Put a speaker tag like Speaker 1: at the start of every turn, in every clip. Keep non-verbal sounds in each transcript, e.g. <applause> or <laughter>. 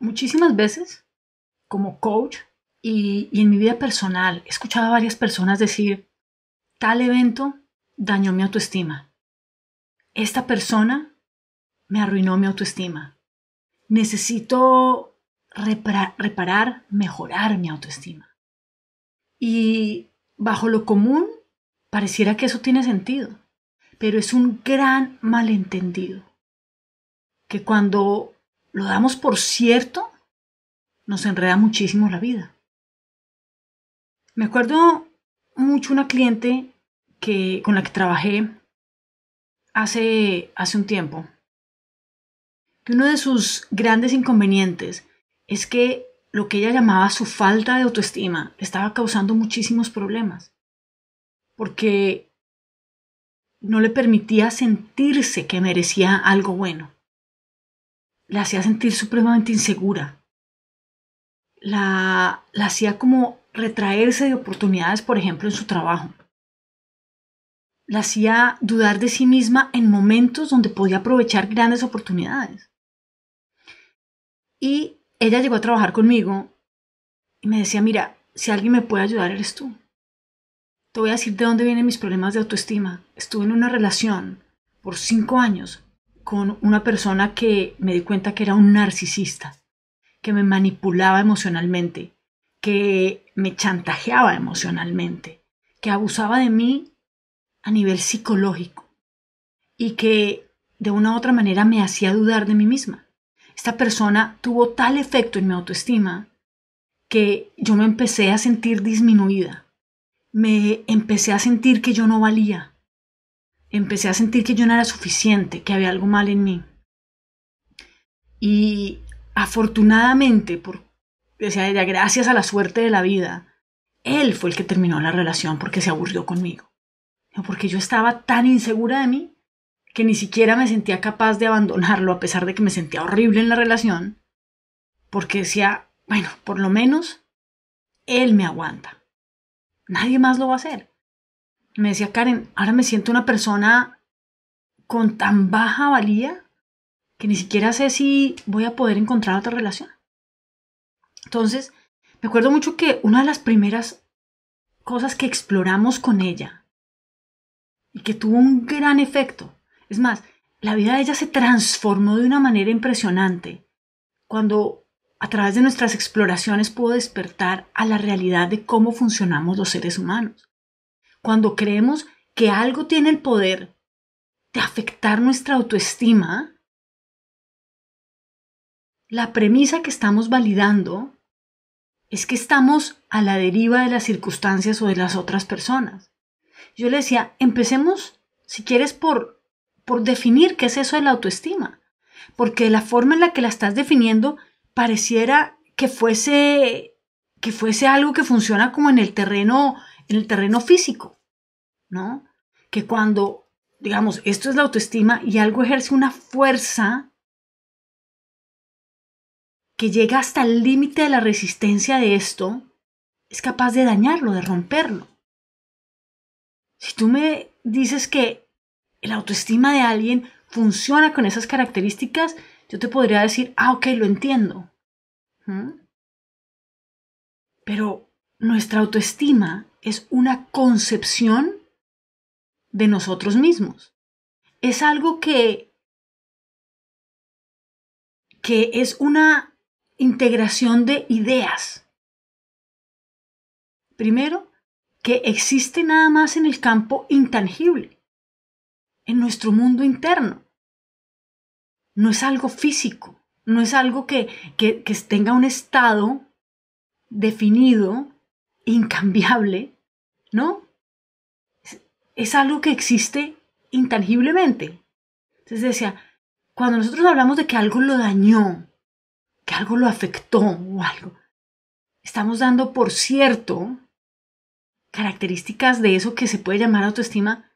Speaker 1: muchísimas veces como coach y, en mi vida personal he escuchado a varias personas decir, tal evento dañó mi autoestima. Esta persona me arruinó mi autoestima. Necesito reparar, mejorar mi autoestima. Y bajo lo común, pareciera que eso tiene sentido, pero es un gran malentendido. Que cuando lo damos por cierto, nos enreda muchísimo la vida. Me acuerdo mucho una cliente que, con la que trabajé hace, hace un tiempo, que uno de sus grandes inconvenientes es que lo que ella llamaba su falta de autoestima estaba causando muchísimos problemas, porque no le permitía sentirse que merecía algo bueno la hacía sentir supremamente insegura. La, la hacía como retraerse de oportunidades, por ejemplo, en su trabajo. La hacía dudar de sí misma en momentos donde podía aprovechar grandes oportunidades. Y ella llegó a trabajar conmigo y me decía, mira, si alguien me puede ayudar, eres tú. Te voy a decir de dónde vienen mis problemas de autoestima. Estuve en una relación por cinco años con una persona que me di cuenta que era un narcisista, que me manipulaba emocionalmente, que me chantajeaba emocionalmente, que abusaba de mí a nivel psicológico y que de una u otra manera me hacía dudar de mí misma. Esta persona tuvo tal efecto en mi autoestima que yo me empecé a sentir disminuida, me empecé a sentir que yo no valía, empecé a sentir que yo no era suficiente, que había algo mal en mí. Y afortunadamente, por, gracias a la suerte de la vida, él fue el que terminó la relación porque se aburrió conmigo. Porque yo estaba tan insegura de mí que ni siquiera me sentía capaz de abandonarlo a pesar de que me sentía horrible en la relación. Porque decía, bueno, por lo menos él me aguanta. Nadie más lo va a hacer me decía Karen, ahora me siento una persona con tan baja valía que ni siquiera sé si voy a poder encontrar otra relación. Entonces, me acuerdo mucho que una de las primeras cosas que exploramos con ella y que tuvo un gran efecto, es más, la vida de ella se transformó de una manera impresionante cuando a través de nuestras exploraciones pudo despertar a la realidad de cómo funcionamos los seres humanos cuando creemos que algo tiene el poder de afectar nuestra autoestima, la premisa que estamos validando es que estamos a la deriva de las circunstancias o de las otras personas. Yo le decía, empecemos, si quieres, por, por definir qué es eso de la autoestima, porque la forma en la que la estás definiendo pareciera que fuese, que fuese algo que funciona como en el terreno en el terreno físico, ¿no? Que cuando, digamos, esto es la autoestima y algo ejerce una fuerza que llega hasta el límite de la resistencia de esto, es capaz de dañarlo, de romperlo. Si tú me dices que la autoestima de alguien funciona con esas características, yo te podría decir, ah, ok, lo entiendo. Pero nuestra autoestima
Speaker 2: es una concepción de nosotros mismos. Es algo que, que es una
Speaker 1: integración de ideas. Primero, que existe nada más en el campo intangible, en nuestro mundo interno. No es algo físico, no es algo que, que, que tenga un estado definido incambiable, ¿no? Es, algo que existe intangiblemente. Entonces decía, cuando nosotros hablamos de que algo lo dañó, que algo lo afectó o algo, estamos dando por cierto características de eso que se puede llamar autoestima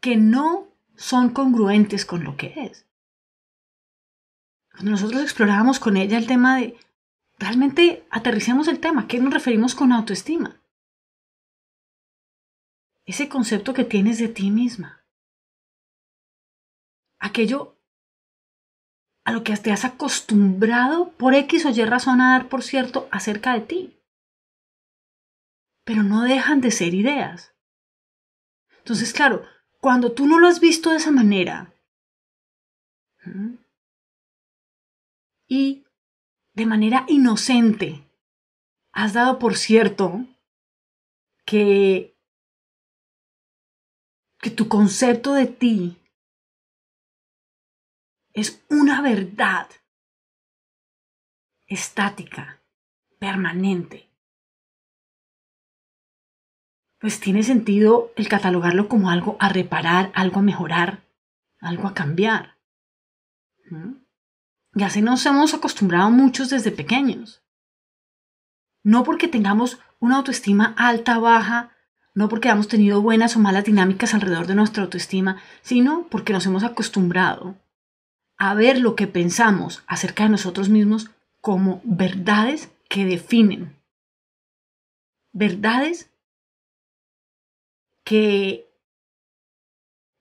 Speaker 1: que no son congruentes con lo que es. Cuando nosotros explorábamos con ella el tema de, realmente aterricemos el tema, ¿qué nos referimos con autoestima?
Speaker 2: ese concepto que tienes de ti misma, aquello a lo que te has acostumbrado por
Speaker 1: X o Y razón a dar por cierto acerca de ti. Pero no dejan de ser ideas. Entonces, claro, cuando tú no lo has visto de esa
Speaker 2: manera y de manera inocente has dado por cierto que que tu concepto de ti es una verdad
Speaker 1: estática, permanente. Pues tiene sentido el catalogarlo como algo a reparar, algo a mejorar, algo a cambiar. ¿Mm? Y así nos hemos acostumbrado muchos desde pequeños. No porque tengamos una autoestima alta, baja, no porque hayamos tenido buenas o malas dinámicas alrededor de nuestra autoestima, sino porque nos hemos acostumbrado a ver lo que pensamos acerca de nosotros mismos como verdades que definen. Verdades que,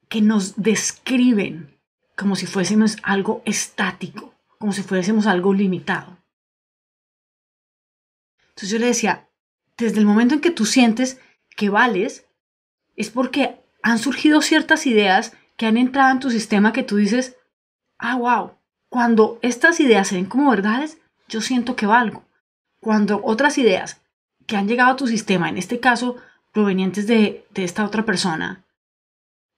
Speaker 1: que nos describen como si fuésemos algo estático, como si fuésemos algo limitado. Entonces yo le decía, desde el momento en que tú sientes que vales, es porque han surgido ciertas ideas que han entrado en tu sistema que tú dices, ah, wow, cuando estas ideas se ven como verdades, yo siento que valgo. Cuando otras ideas que han llegado a tu sistema, en este caso provenientes de, de esta otra persona,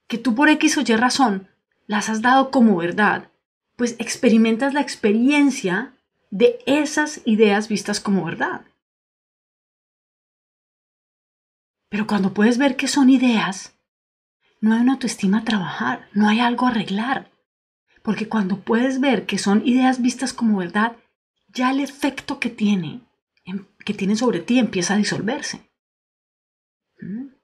Speaker 1: que tú por X o Y razón las has dado como verdad, pues experimentas la experiencia de esas ideas vistas como verdad. Pero cuando puedes ver que son ideas, no hay una autoestima a trabajar, no hay algo a arreglar. Porque cuando puedes ver que son ideas vistas como verdad, ya el efecto que tiene, em, que tiene sobre ti empieza a disolverse.
Speaker 2: ¿Mm?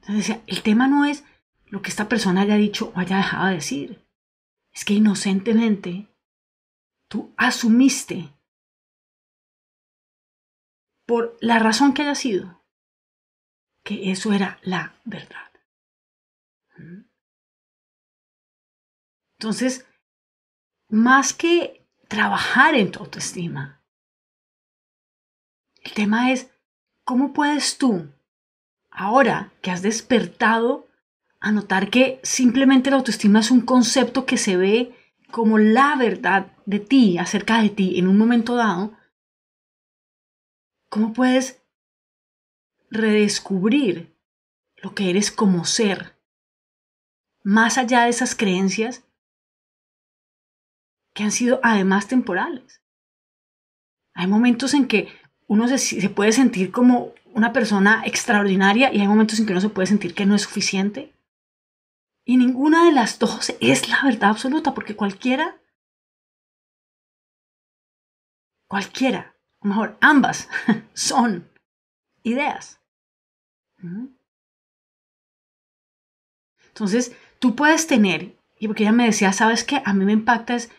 Speaker 2: Entonces,
Speaker 1: el tema no es lo que esta persona haya dicho o haya dejado de decir. Es que inocentemente tú asumiste
Speaker 2: por la razón que haya sido, que eso era la verdad. ¿Mm? Entonces,
Speaker 1: más que trabajar en tu autoestima, el tema es cómo puedes tú, ahora que has despertado, anotar que simplemente la autoestima es un concepto que se ve como la verdad de ti, acerca de ti, en un momento dado, ¿Cómo puedes redescubrir lo que eres
Speaker 2: como ser? Más allá de esas creencias
Speaker 1: que han sido además temporales. Hay momentos en que uno se, puede sentir como una persona extraordinaria y hay momentos en que uno se puede sentir que no es suficiente. Y ninguna de las dos es la verdad absoluta, porque cualquiera,
Speaker 2: cualquiera lo mejor, ambas <laughs> son ideas. ¿Mm?
Speaker 1: Entonces, tú puedes tener, y porque ella me decía, ¿sabes qué? A mí me impacta es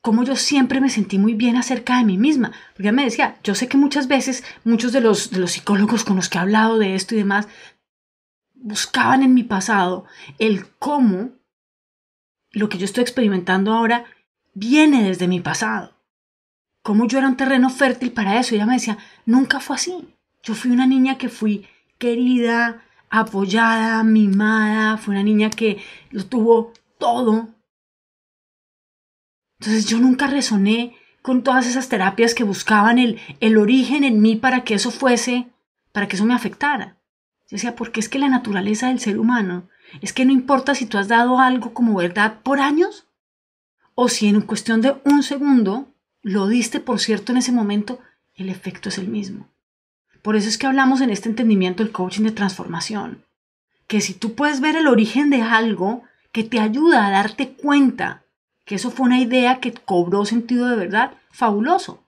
Speaker 1: cómo yo siempre me sentí muy bien acerca de mí misma. Porque ella me decía, yo sé que muchas veces muchos de los, de los psicólogos con los que he hablado de esto y demás buscaban en mi pasado el cómo lo que yo estoy experimentando ahora viene desde mi pasado. Como yo era un terreno fértil para eso. Y ella me decía, nunca fue así. Yo fui una niña que fui querida, apoyada, mimada, Fui una niña que lo tuvo todo. Entonces yo nunca resoné con todas esas terapias que buscaban el, el origen en mí para que eso fuese, para que eso me afectara. Yo decía, porque es que la naturaleza del ser humano es que no importa si tú has dado algo como verdad por años o si en cuestión de un segundo lo diste por cierto en ese momento, el efecto es el mismo. Por eso es que hablamos en este entendimiento del coaching de transformación, que si tú puedes ver el origen de algo que te ayuda a darte cuenta que eso fue una idea que cobró sentido de verdad, fabuloso.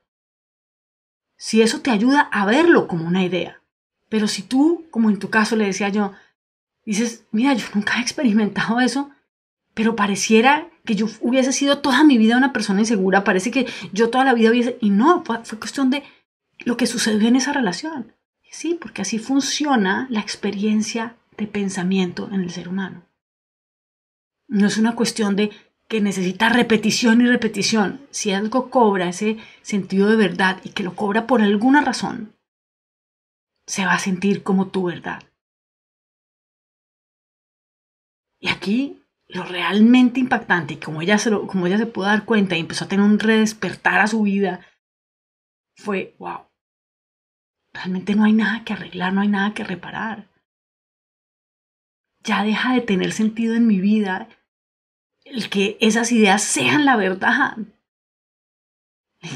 Speaker 1: Si eso te ayuda a verlo como una idea. Pero si tú, como en tu caso le decía yo, dices, mira, yo nunca he experimentado eso, pero pareciera que yo hubiese sido toda mi vida una persona insegura, parece que yo toda la vida hubiese... Y no, fue, cuestión de lo que sucedió en esa relación. Sí, porque así funciona la experiencia de pensamiento en el ser humano. No es una cuestión de que necesita repetición y repetición. Si algo cobra ese sentido de verdad y que lo cobra por alguna razón, se va a sentir como tu verdad. Y aquí lo realmente impactante, como ella, se lo, como ella se pudo dar cuenta y empezó a tener un redespertar a su vida, fue, wow, realmente no hay nada que arreglar, no hay nada que reparar. Ya deja de tener sentido en mi vida el que esas ideas sean la verdad.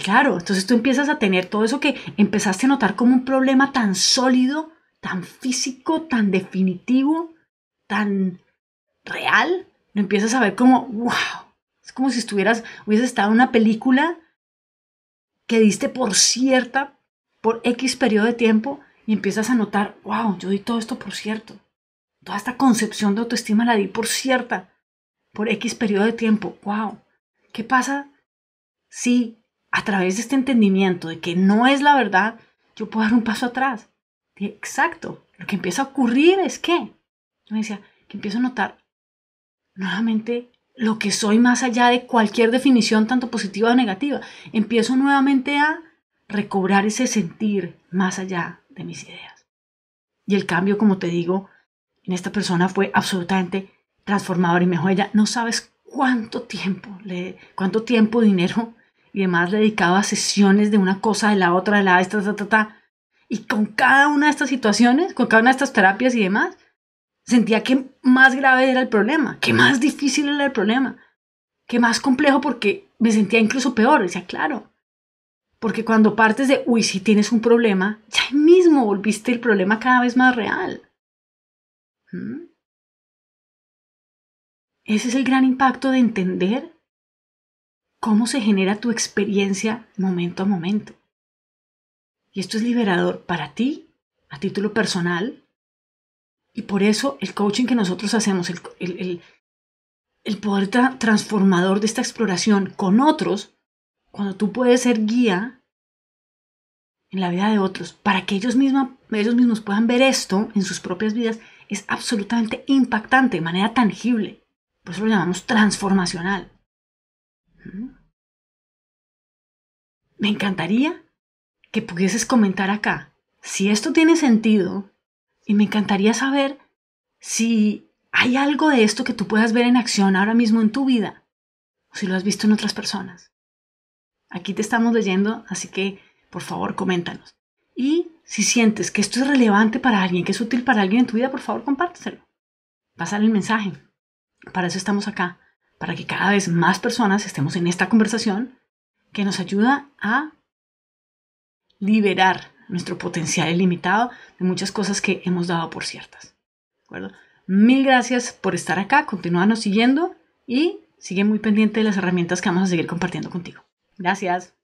Speaker 1: claro, entonces tú empiezas a tener todo eso que empezaste a notar como un problema tan sólido, tan físico, tan definitivo, tan real, empiezas a ver como, wow, es como si estuvieras, hubieses estado en una película que diste por cierta por X periodo de tiempo y empiezas a notar, wow, yo di todo esto por cierto. Toda esta concepción de autoestima la di por cierta por X periodo de tiempo. Wow, ¿qué pasa si a través de este entendimiento de que no es la verdad, yo puedo dar un paso atrás? Exacto, lo que empieza a ocurrir es que, yo me decía, que empiezo a notar nuevamente lo que soy más allá de cualquier definición, tanto positiva o negativa. Empiezo nuevamente a recobrar ese sentir más allá de mis ideas. Y el cambio, como te digo, en esta persona fue absolutamente transformador y mejor. Ella no sabes cuánto tiempo, le, cuánto tiempo, dinero y demás le dedicaba a sesiones de una cosa, de la otra, de la esta, ta, ta, ta. Y con cada una de estas situaciones, con cada una de estas terapias y demás, Sentía que más grave era el problema, que más difícil era el problema, que más complejo porque me sentía incluso peor. Decía, claro, porque cuando partes de, uy, si tienes un problema, ya mismo volviste el problema cada vez más real. ¿Mm? Ese es el gran impacto de entender cómo se genera tu experiencia momento a momento. Y esto es liberador para ti, a título personal, y por eso el coaching que nosotros hacemos, el, el, poder transformador de esta exploración con otros, cuando tú puedes ser guía en la vida de otros, para que ellos, ellos mismos puedan ver esto en sus propias vidas, es absolutamente impactante, de manera tangible. Por eso lo llamamos transformacional. ¿Mm? Me encantaría que pudieses comentar acá si esto tiene sentido y me encantaría saber si hay algo de esto que tú puedas ver en acción ahora mismo en tu vida o si lo has visto en otras personas. Aquí te estamos leyendo, así que por favor coméntanos. Y si sientes que esto es relevante para alguien, que es útil para alguien en tu vida, por favor compártelo. Pásale el mensaje. Para eso estamos acá, para que cada vez más personas estemos en esta conversación que nos ayuda a liberar nuestro potencial ilimitado de muchas cosas que hemos dado por ciertas. ¿De acuerdo? Mil gracias por estar acá, continúanos siguiendo y sigue muy pendiente de las herramientas que vamos a seguir compartiendo contigo. Gracias.